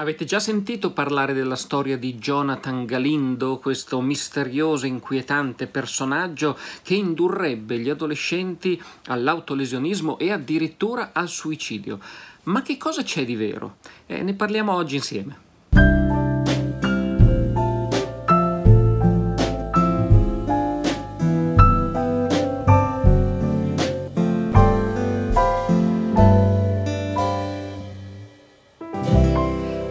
Avete già sentito parlare della storia di Jonathan Galindo, questo misterioso, e inquietante personaggio che indurrebbe gli adolescenti all'autolesionismo e addirittura al suicidio. Ma che cosa c'è di vero? Eh, ne parliamo oggi insieme.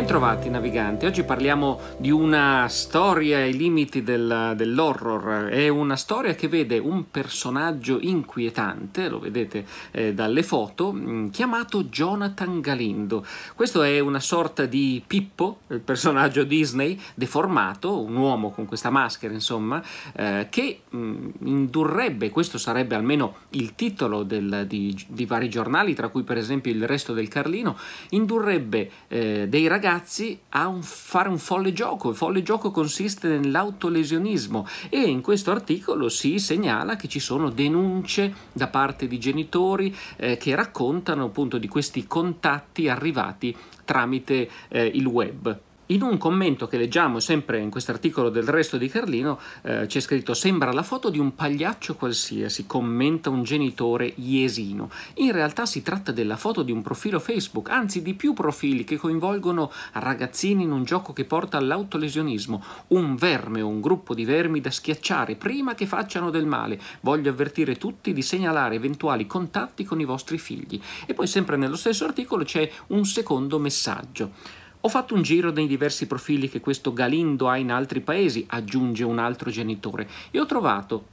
Bentrovati naviganti, oggi parliamo di una storia ai limiti del, dell'horror, è una storia che vede un personaggio inquietante, lo vedete eh, dalle foto, mm, chiamato Jonathan Galindo. Questo è una sorta di Pippo, il personaggio Disney, deformato, un uomo con questa maschera insomma, eh, che mh, mm, indurrebbe, questo sarebbe almeno il titolo del, di, di, vari giornali, tra cui per esempio il resto del Carlino, indurrebbe eh, dei ragazzi ragazzi a un, fare un folle gioco. Il folle gioco consiste nell'autolesionismo e in questo articolo si segnala che ci sono denunce da parte di genitori eh, che raccontano appunto di questi contatti arrivati tramite eh, il web. In un commento che leggiamo sempre in questo articolo del resto di Carlino eh, c'è scritto sembra la foto di un pagliaccio qualsiasi, commenta un genitore iesino. In realtà si tratta della foto di un profilo Facebook, anzi di più profili che coinvolgono ragazzini in un gioco che porta all'autolesionismo. Un verme o un gruppo di vermi da schiacciare prima che facciano del male. Voglio avvertire tutti di segnalare eventuali contatti con i vostri figli. E poi sempre nello stesso articolo c'è un secondo messaggio. Ho fatto un giro nei diversi profili che questo Galindo ha in altri paesi, aggiunge un altro genitore, e ho trovato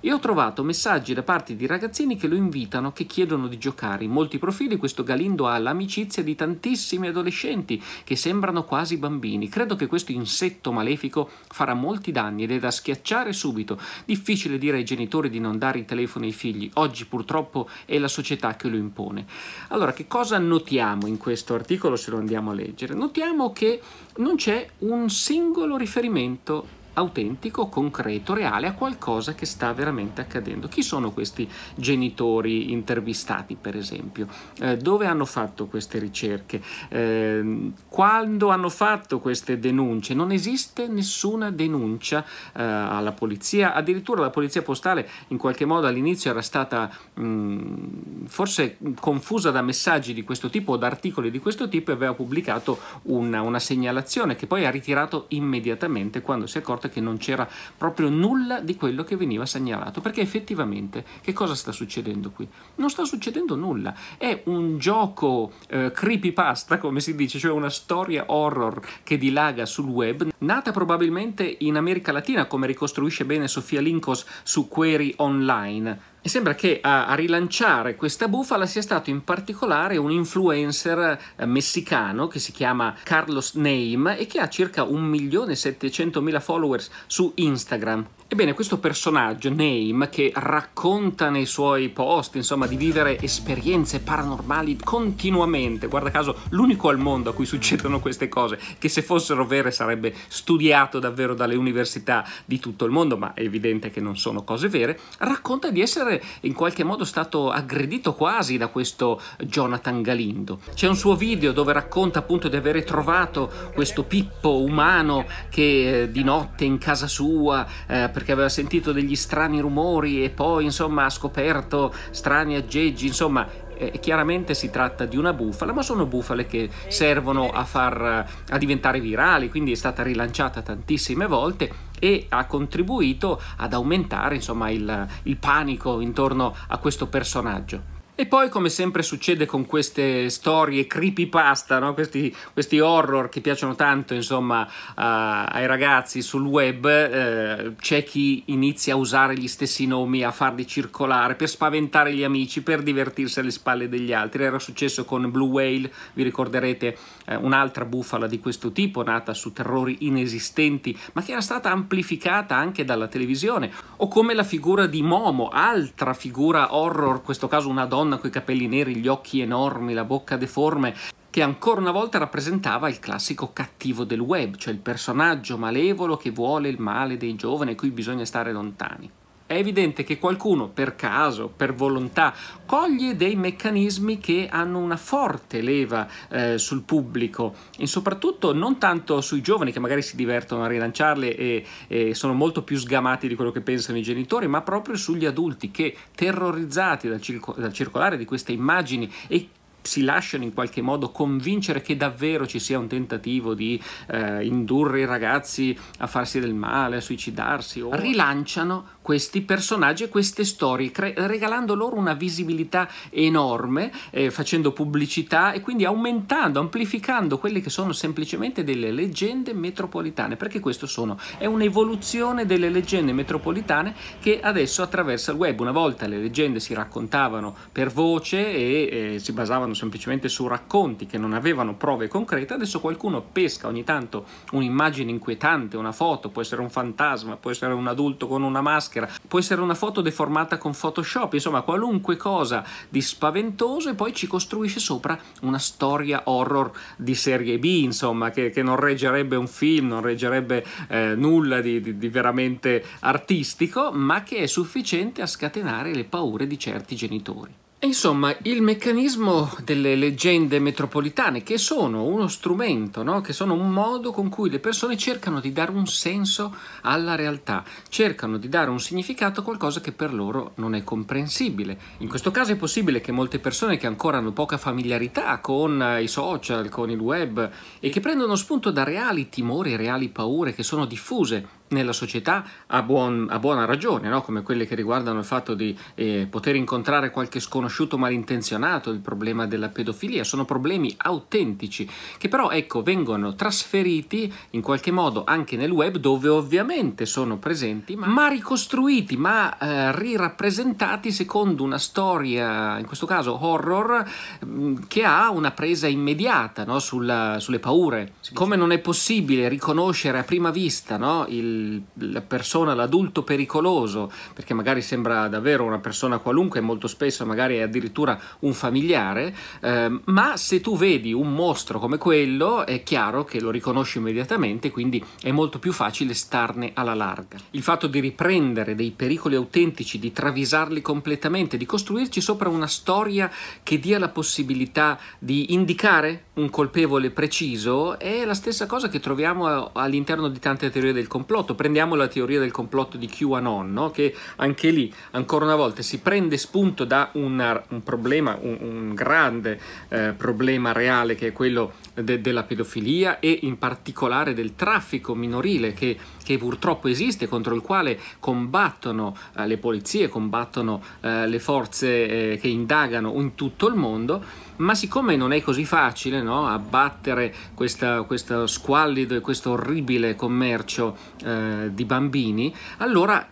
e ho trovato messaggi da parte di ragazzini che lo invitano, che chiedono di giocare. In molti profili questo Galindo ha l'amicizia di tantissimi adolescenti che sembrano quasi bambini. Credo che questo insetto malefico farà molti danni ed è da schiacciare subito. Difficile dire ai genitori di non dare i telefoni ai figli. Oggi purtroppo è la società che lo impone. Allora, che cosa notiamo in questo articolo se lo andiamo a leggere? Notiamo che non c'è un singolo riferimento autentico, concreto, reale a qualcosa che sta veramente accadendo. Chi sono questi genitori intervistati, per esempio? Eh, dove hanno fatto queste ricerche? Eh, quando hanno fatto queste denunce? Non esiste nessuna denuncia eh, alla polizia, addirittura la polizia postale in qualche modo all'inizio era stata mh, mm, forse confusa da messaggi di questo tipo o da articoli di questo tipo e aveva pubblicato una, una segnalazione che poi ha ritirato immediatamente quando si è accorta fatto certo che non c'era proprio nulla di quello che veniva segnalato, perché effettivamente che cosa sta succedendo qui? Non sta succedendo nulla, è un gioco eh, creepypasta, come si dice, cioè una storia horror che dilaga sul web, nata probabilmente in America Latina, come ricostruisce bene Sofia Lincos su Query Online, e sembra che a, a, rilanciare questa bufala sia stato in particolare un influencer eh, messicano che si chiama Carlos Name e che ha circa 1.700.000 followers su Instagram. Ebbene, questo personaggio, Name, che racconta nei suoi post, insomma, di vivere esperienze paranormali continuamente, guarda caso l'unico al mondo a cui succedono queste cose, che se fossero vere sarebbe studiato davvero dalle università di tutto il mondo, ma è evidente che non sono cose vere, racconta di essere in qualche modo stato aggredito quasi da questo Jonathan Galindo. C'è un suo video dove racconta appunto di avere trovato questo Pippo umano che eh, di notte in casa sua eh, perché aveva sentito degli strani rumori e poi insomma ha scoperto strani aggeggi, insomma eh, chiaramente si tratta di una bufala, ma sono bufale che servono a, far, a diventare virali, quindi è stata rilanciata tantissime volte e ha contribuito ad aumentare insomma, il, il panico intorno a questo personaggio. E poi, come sempre succede con queste storie creepypasta, no? questi, questi, horror che piacciono tanto insomma, a, ai ragazzi sul web, eh, c'è chi inizia a usare gli stessi nomi, a farli circolare per spaventare gli amici, per divertirsi alle spalle degli altri. Era successo con Blue Whale, vi ricorderete eh, un'altra bufala di questo tipo, nata su terrori inesistenti, ma che era stata amplificata anche dalla televisione. O come la figura di Momo, altra figura horror, in questo caso una donna donna i capelli neri, gli occhi enormi, la bocca deforme, che ancora una volta rappresentava il classico cattivo del web, cioè il personaggio malevolo che vuole il male dei giovani e cui bisogna stare lontani è evidente che qualcuno, per caso, per volontà, coglie dei meccanismi che hanno una forte leva eh, sul pubblico e soprattutto non tanto sui giovani che magari si divertono a rilanciarle e, e, sono molto più sgamati di quello che pensano i genitori, ma proprio sugli adulti che terrorizzati dal, circo dal circolare di queste immagini e si lasciano in qualche modo convincere che davvero ci sia un tentativo di eh, indurre i ragazzi a farsi del male, a suicidarsi, o rilanciano questi personaggi e queste storie, cre- regalando loro una visibilità enorme, eh, facendo pubblicità e quindi aumentando, amplificando quelle che sono semplicemente delle leggende metropolitane, perché questo sono, è un'evoluzione delle leggende metropolitane che adesso attraversa il web. Una volta le leggende si raccontavano per voce e eh, si basavano semplicemente su racconti che non avevano prove concrete, adesso qualcuno pesca ogni tanto un'immagine inquietante, una foto, può essere un fantasma, può essere un adulto con una maschera, maschera, può essere una foto deformata con Photoshop, insomma qualunque cosa di spaventoso e poi ci costruisce sopra una storia horror di serie B, insomma, che, che non reggerebbe un film, non reggerebbe eh, nulla di, di, di veramente artistico, ma che è sufficiente a scatenare le paure di certi genitori. Insomma, il meccanismo delle leggende metropolitane, che sono uno strumento, no? che sono un modo con cui le persone cercano di dare un senso alla realtà, cercano di dare un significato a qualcosa che per loro non è comprensibile. In questo caso è possibile che molte persone che ancora hanno poca familiarità con eh, i social, con il web e che prendono spunto da reali timori, reali paure che sono diffuse nella società a, buon, a buona ragione, no? come quelle che riguardano il fatto di eh, poter incontrare qualche sconosciuto malintenzionato, il problema della pedofilia, sono problemi autentici che però ecco, vengono trasferiti in qualche modo anche nel web dove ovviamente sono presenti, ma, ma ricostruiti, ma eh, rirappresentati secondo una storia, in questo caso horror, mh, mm, che ha una presa immediata no? Sulla, sulle paure. Siccome non è possibile riconoscere a prima vista no? il la persona, l'adulto pericoloso, perché magari sembra davvero una persona qualunque, molto spesso magari è addirittura un familiare, eh, ma se tu vedi un mostro come quello è chiaro che lo riconosci immediatamente, quindi è molto più facile starne alla larga. Il fatto di riprendere dei pericoli autentici, di travisarli completamente, di costruirci sopra una storia che dia la possibilità di indicare un colpevole preciso è la stessa cosa che troviamo all'interno di tante teorie del complotto complotto. Prendiamo la teoria del complotto di QAnon, no? che anche lì, ancora una volta, si prende spunto da una, un problema, un, un grande eh, problema reale che è quello de, della pedofilia e in particolare del traffico minorile che, che purtroppo esiste, contro il quale combattono eh, le polizie, combattono eh, le forze eh, che indagano in tutto il mondo ma siccome non è così facile no, abbattere questa, questo squallido e questo orribile commercio eh, di bambini, allora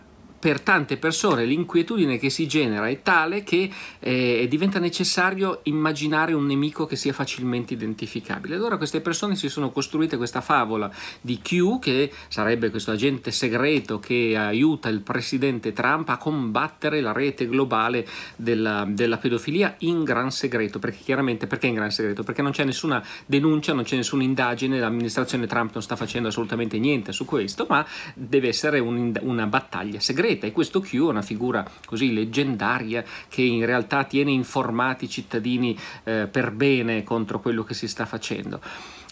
per tante persone l'inquietudine che si genera è tale che eh, diventa necessario immaginare un nemico che sia facilmente identificabile. Allora queste persone si sono costruite questa favola di Q, che sarebbe questo agente segreto che aiuta il presidente Trump a combattere la rete globale della, della pedofilia in gran segreto, perché chiaramente perché in gran segreto? Perché non c'è nessuna denuncia, non c'è nessuna indagine, l'amministrazione Trump non sta facendo assolutamente niente su questo, ma deve essere un, una battaglia segreta discreta e questo Q è una figura così leggendaria che in realtà tiene informati i cittadini eh, per bene contro quello che si sta facendo.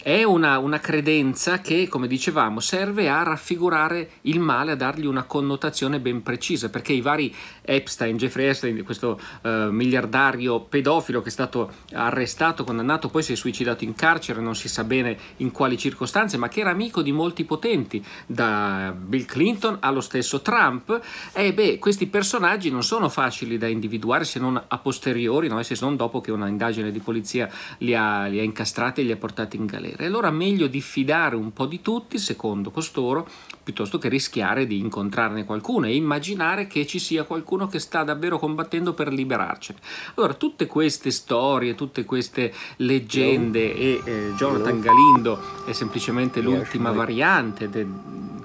È una, una, credenza che, come dicevamo, serve a raffigurare il male, a dargli una connotazione ben precisa, perché i vari Epstein, Jeffrey Epstein, questo eh, miliardario pedofilo che è stato arrestato, condannato, poi si è suicidato in carcere, non si sa bene in quali circostanze, ma che era amico di molti potenti, da Bill Clinton allo stesso Trump, e beh, questi personaggi non sono facili da individuare se non a posteriori, no? se non dopo che una indagine di polizia li ha, li ha incastrati e li ha portati in galera avere. Allora meglio diffidare un po' di tutti, secondo costoro, piuttosto che rischiare di incontrarne qualcuno e immaginare che ci sia qualcuno che sta davvero combattendo per liberarcene. Allora, tutte queste storie, tutte queste leggende e eh, Jonathan Galindo è semplicemente l'ultima variante de,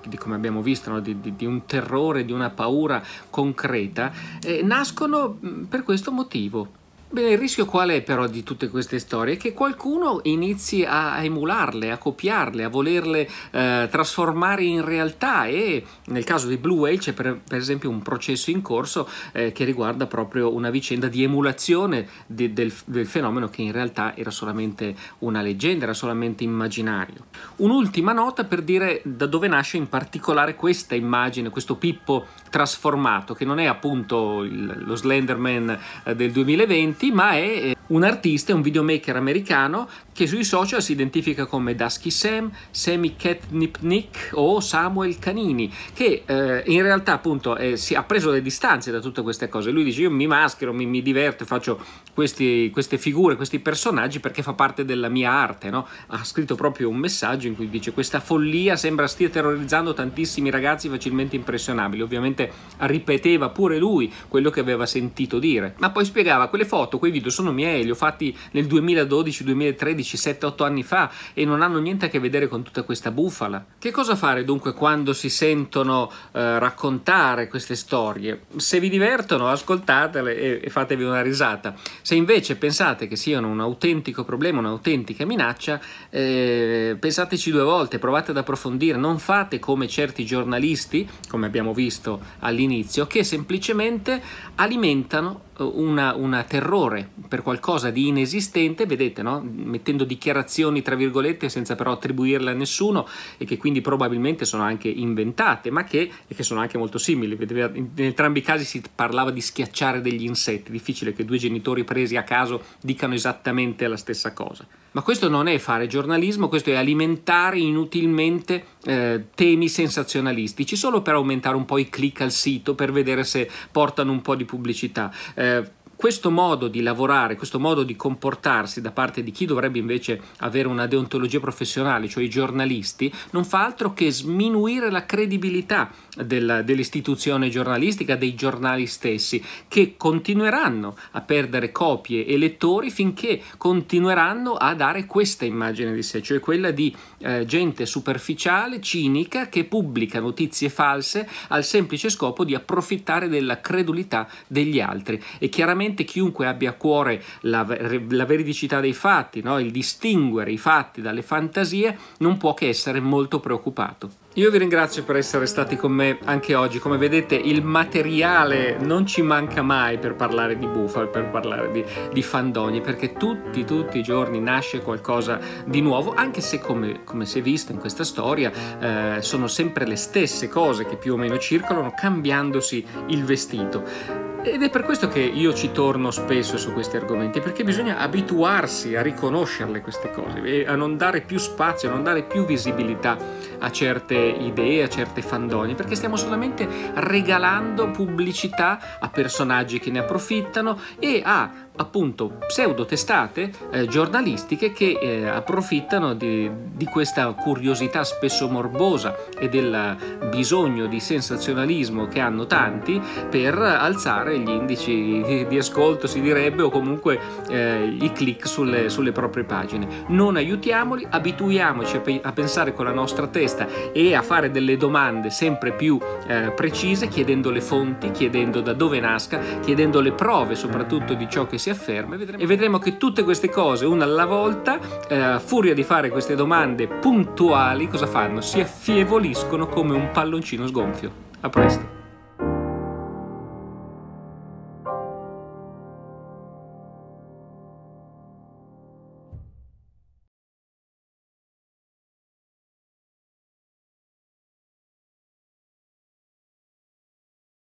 di come abbiamo visto, no? di, di, di, un terrore, di una paura concreta, eh, nascono mm, per questo motivo, Beh, il rischio qual è però di tutte queste storie? Che qualcuno inizi a emularle, a copiarle, a volerle eh, trasformare in realtà e nel caso di Blue Whale c'è per, per, esempio un processo in corso eh, che riguarda proprio una vicenda di emulazione de, del, del, fenomeno che in realtà era solamente una leggenda, era solamente immaginario. Un'ultima nota per dire da dove nasce in particolare questa immagine, questo Pippo trasformato, che non è appunto il, lo Slenderman eh, del 2020, ma è eh, un artista, è un videomaker americano che sui social si identifica come Dusky Sam, Sammy Catnip Nick o Samuel Canini, che eh, in realtà appunto eh, si, ha preso le distanze da tutte queste cose. Lui dice io mi maschero, mi, mi diverto, faccio questi, queste figure, questi personaggi perché fa parte della mia arte. No? Ha scritto proprio un messaggio in cui dice questa follia sembra stia terrorizzando tantissimi ragazzi facilmente impressionabili. Ovviamente ripeteva pure lui quello che aveva sentito dire, ma poi spiegava quelle foto, quei video sono miei, li ho fatti nel 2012-2013 16, 7, 8 anni fa e non hanno niente a che vedere con tutta questa bufala. Che cosa fare dunque quando si sentono eh, raccontare queste storie? Se vi divertono ascoltatele e, e fatevi una risata. Se invece pensate che siano un autentico problema, un'autentica minaccia, eh, pensateci due volte, provate ad approfondire, non fate come certi giornalisti, come abbiamo visto all'inizio, che semplicemente alimentano un terrore per qualcosa di inesistente, vedete, no? mettendo dichiarazioni tra virgolette senza però attribuirle a nessuno e che quindi probabilmente sono anche inventate, ma che, che sono anche molto simili. In entrambi i casi si parlava di schiacciare degli insetti, difficile che due genitori presi a caso dicano esattamente la stessa cosa. Ma questo non è fare giornalismo, questo è alimentare inutilmente eh, temi sensazionalistici, solo per aumentare un po' i click al sito, per vedere se portano un po' di pubblicità. Eh, questo modo di lavorare, questo modo di comportarsi da parte di chi dovrebbe invece avere una deontologia professionale, cioè i giornalisti, non fa altro che sminuire la credibilità della, dell'istituzione giornalistica, dei giornali stessi, che continueranno a perdere copie e lettori finché continueranno a dare questa immagine di sé, cioè quella di eh, gente superficiale, cinica, che pubblica notizie false al semplice scopo di approfittare della credulità degli altri. E chiaramente veramente chiunque abbia a cuore la, la veridicità dei fatti, no? il distinguere i fatti dalle fantasie, non può che essere molto preoccupato. Io vi ringrazio per essere stati con me anche oggi. Come vedete, il materiale non ci manca mai per parlare di bufale, per parlare di, di fandoni, perché tutti, tutti i giorni nasce qualcosa di nuovo, anche se, come, come si è visto in questa storia, eh, sono sempre le stesse cose che più o meno circolano, cambiandosi il vestito. Ed è per questo che io ci torno spesso su questi argomenti, perché bisogna abituarsi a riconoscerle queste cose, a non dare più spazio, a non dare più visibilità a certe idee, a certe fandonie, perché stiamo solamente regalando pubblicità a personaggi che ne approfittano e a appunto pseudo testate eh, giornalistiche che eh, approfittano di, di, questa curiosità spesso morbosa e del bisogno di sensazionalismo che hanno tanti per alzare gli indici di, di ascolto si direbbe o comunque eh, i click sulle, sulle proprie pagine non aiutiamoli abituiamoci a, pe- a pensare con la nostra testa questa e a fare delle domande sempre più eh, precise chiedendo le fonti, chiedendo da dove nasca, chiedendo le prove soprattutto di ciò che si afferma e vedremo, e vedremo che tutte queste cose una alla volta, eh, furia di fare queste domande puntuali, cosa fanno? Si affievoliscono come un palloncino sgonfio. A presto!